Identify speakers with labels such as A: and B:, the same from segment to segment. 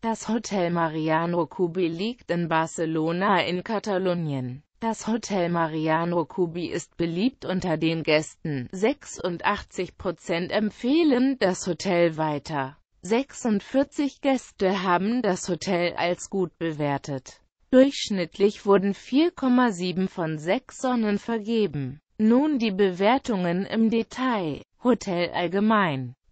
A: Das Hotel Mariano Cubi liegt in Barcelona in Katalonien. Das Hotel Mariano Cubi ist beliebt unter den Gästen. 86% empfehlen das Hotel weiter. 46 Gäste haben das Hotel als gut bewertet. Durchschnittlich wurden 4,7 von 6 Sonnen vergeben. Nun die Bewertungen im Detail. Hotel allgemein.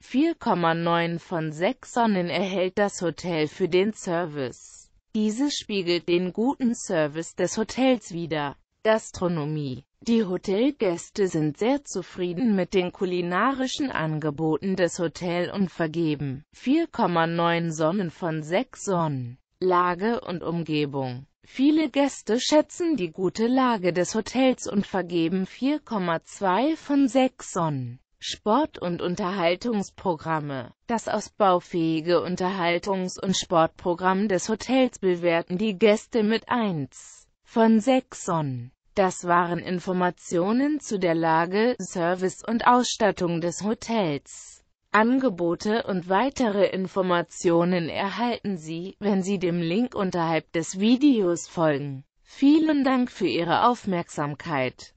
A: 4,9 von 6 Sonnen erhält das Hotel für den Service. Dieses spiegelt den guten Service des Hotels wider. Gastronomie Die Hotelgäste sind sehr zufrieden mit den kulinarischen Angeboten des Hotels und vergeben 4,9 Sonnen von 6 Sonnen. Lage und Umgebung Viele Gäste schätzen die gute Lage des Hotels und vergeben 4,2 von 6 Sonnen. Sport- und Unterhaltungsprogramme. Das ausbaufähige Unterhaltungs- und Sportprogramm des Hotels bewerten die Gäste mit 1 von 6 Sonnen. Das waren Informationen zu der Lage, Service und Ausstattung des Hotels. Angebote und weitere Informationen erhalten Sie, wenn Sie dem Link unterhalb des Videos folgen. Vielen Dank für Ihre Aufmerksamkeit.